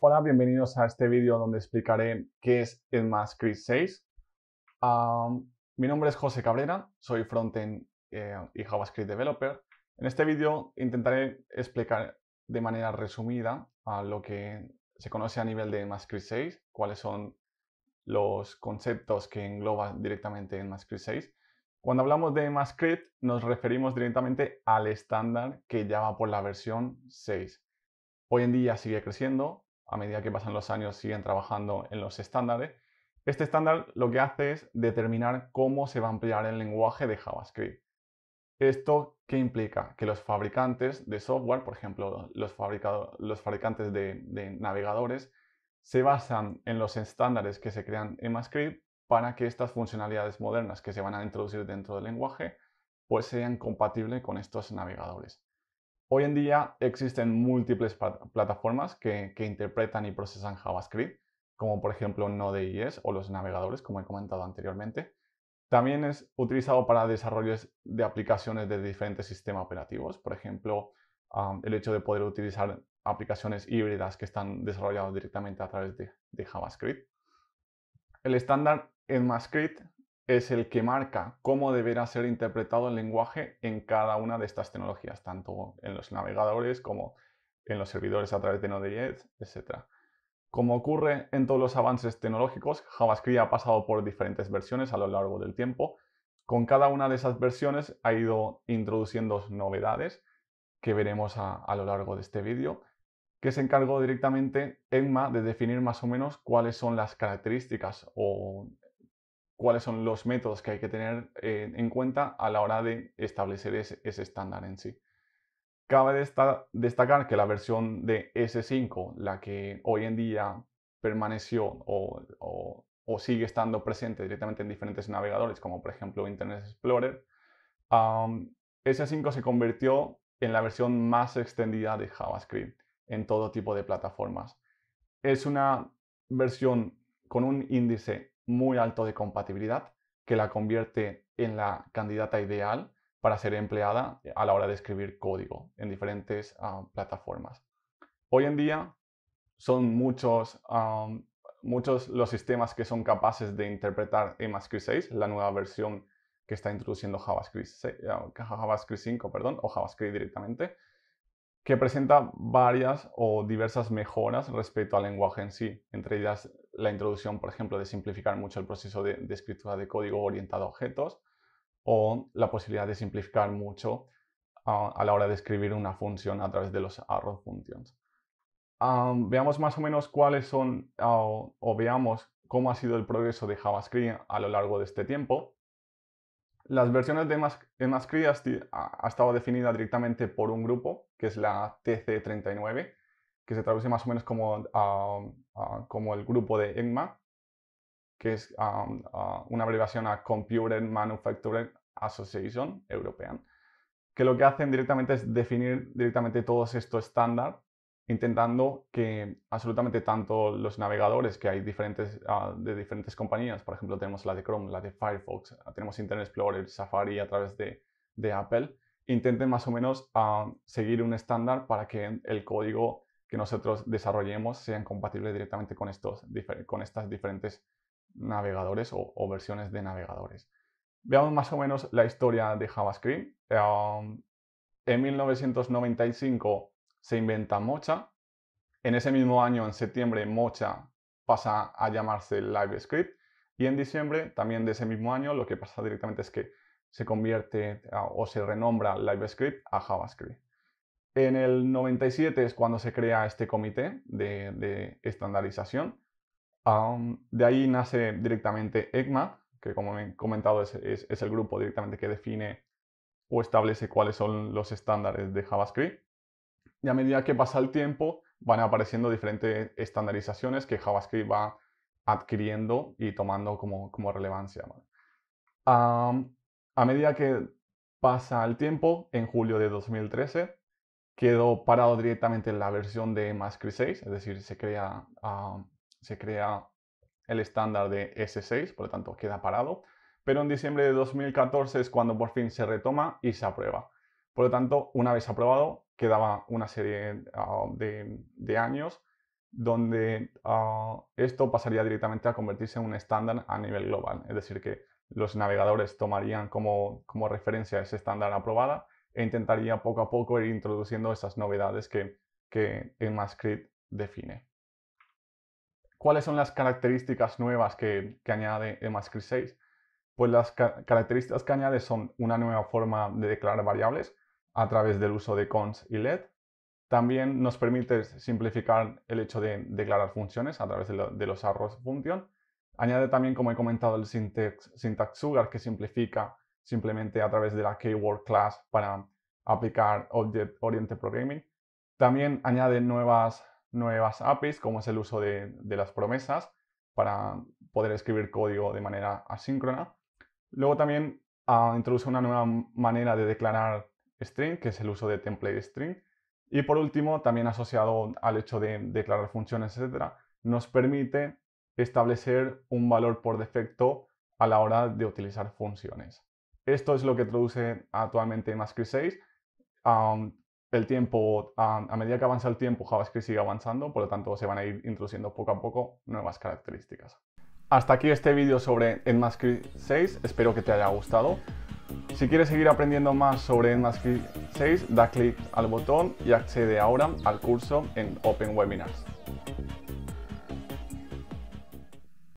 Hola, bienvenidos a este vídeo donde explicaré qué es el 6. mi nombre es José Cabrera, soy frontend eh, y JavaScript developer. En este vídeo intentaré explicar de manera resumida a lo que se conoce a nivel de JavaScript 6, cuáles son los conceptos que engloba directamente más 6. Cuando hablamos de JavaScript nos referimos directamente al estándar que ya va por la versión 6. Hoy en día sigue creciendo, a medida que pasan los años siguen trabajando en los estándares. Este estándar lo que hace es determinar cómo se va a ampliar el lenguaje de JavaScript. ¿Esto qué implica? Que los fabricantes de software, por ejemplo, los, los fabricantes de, navegadores, se basan en los estándares que se crean en JavaScript para que estas funcionalidades modernas que se van a introducir dentro del lenguaje pues sean compatibles con estos navegadores. Hoy en día existen múltiples plataformas que, interpretan y procesan JavaScript, como por ejemplo Node.js o los navegadores, como he comentado anteriormente. También es utilizado para desarrollos de aplicaciones de diferentes sistemas operativos, por ejemplo, el hecho de poder utilizar aplicaciones híbridas que están desarrolladas directamente a través de, JavaScript. El estándar ECMAScript es el que marca cómo deberá ser interpretado el lenguaje en cada una de estas tecnologías, tanto en los navegadores como en los servidores a través de Node.js, etc. Como ocurre en todos los avances tecnológicos, JavaScript ha pasado por diferentes versiones a lo largo del tiempo. Con cada una de esas versiones ha ido introduciendo novedades que veremos a, lo largo de este vídeo, que se encargó directamente Emma de definir más o menos cuáles son las características o cuáles son los métodos que hay que tener eh, en cuenta a la hora de establecer ese, estándar en sí. Cabe destacar que la versión de S5, la que hoy en día permaneció o, sigue estando presente directamente en diferentes navegadores, como por ejemplo Internet Explorer, S5 se convirtió en la versión más extendida de JavaScript en todo tipo de plataformas. Es una versión con un índice muy alto de compatibilidad que la convierte en la candidata ideal para ser empleada eh, a la hora de escribir código en diferentes ah, plataformas. Hoy en día son muchos, muchos los sistemas que son capaces de interpretar ECMAScript 6, la nueva versión que está introduciendo JavaScript, ah, JavaScript 5 perdón, o JavaScript directamente, que presenta varias o diversas mejoras respecto al lenguaje en sí, entre ellas la introducción, por ejemplo, de simplificar mucho el proceso de, escritura de código orientado a objetos o la posibilidad de simplificar mucho ah, a la hora de escribir una función a través de los arrow functions. veamos más o menos cuáles son ah, o veamos cómo ha sido el progreso de JavaScript a lo largo de este tiempo. Las versiones de, Javascript han ha estado definida directamente por un grupo que es la TC39, que se traduce más o menos como, el grupo de ENMA, que es una abreviación a Computer Manufacturing Association European, que lo que hacen directamente es definir directamente todos estos estándares intentando que absolutamente tanto los navegadores, que hay diferentes, de diferentes compañías, por ejemplo tenemos la de Chrome, la de Firefox, tenemos Internet Explorer, Safari a través de Apple, intenten más o menos ah, seguir un estándar para que el código que nosotros desarrollemos sea compatible directamente con estos con estas diferentes navegadores o, versiones de navegadores. Veamos más o menos la historia de JavaScript. en 1995 se inventa Mocha. En ese mismo año, en septiembre, Mocha pasa a llamarse LiveScript. Y en diciembre, también de ese mismo año, lo que pasa directamente es que se convierte ah, o se renombra LiveScript a JavaScript. En el 97 es cuando se crea este comité de, estandarización. de ahí nace directamente ECMA, que como he comentado es, el grupo directamente que define o establece cuáles son los estándares de JavaScript. Y a medida que pasa el tiempo van apareciendo diferentes estandarizaciones que JavaScript va adquiriendo y tomando como, relevancia. A medida que pasa el tiempo, en julio de 2013, quedó parado directamente la versión de Mascri 6, es decir, se crea, ah, se crea el estándar de S6, por lo tanto queda parado. Pero en diciembre de 2014 es cuando por fin se retoma y se aprueba. Por lo tanto, una vez aprobado, quedaba una serie ah, de, años donde ah, esto pasaría directamente a convertirse en un estándar a nivel global. Es decir, que los navegadores tomarían como, referencia ese estándar aprobada e intentaría poco a poco ir introduciendo esas novedades que, que define. ¿Cuáles son las características nuevas que, añade ECMAScript 6? Pues las características que añade son una nueva forma de declarar variables a través del uso de cons y let. También nos permite simplificar el hecho de declarar funciones a través de, los arrows function Añade también, como he comentado, el syntax, sugar que simplifica simplemente a través de la keyword class para aplicar Object Oriented Programming. También añade nuevas, nuevas APIs, como es el uso de, las promesas para poder escribir código de manera asíncrona. Luego también ah, introduce una nueva manera de declarar string, que es el uso de template string. Y por último, también asociado al hecho de declarar funciones, etc., nos permite establecer un valor por defecto a la hora de utilizar funciones. Esto es lo que introduce actualmente MySQL 6. el tiempo, a medida que avanza el tiempo, JavaScript sigue avanzando, por lo tanto se van a ir introduciendo poco a poco nuevas características. Hasta aquí este vídeo sobre Enmascript 6, espero que te haya gustado. Si quieres seguir aprendiendo más sobre Enmascript 6, da clic al botón y accede ahora al curso en Open Webinars.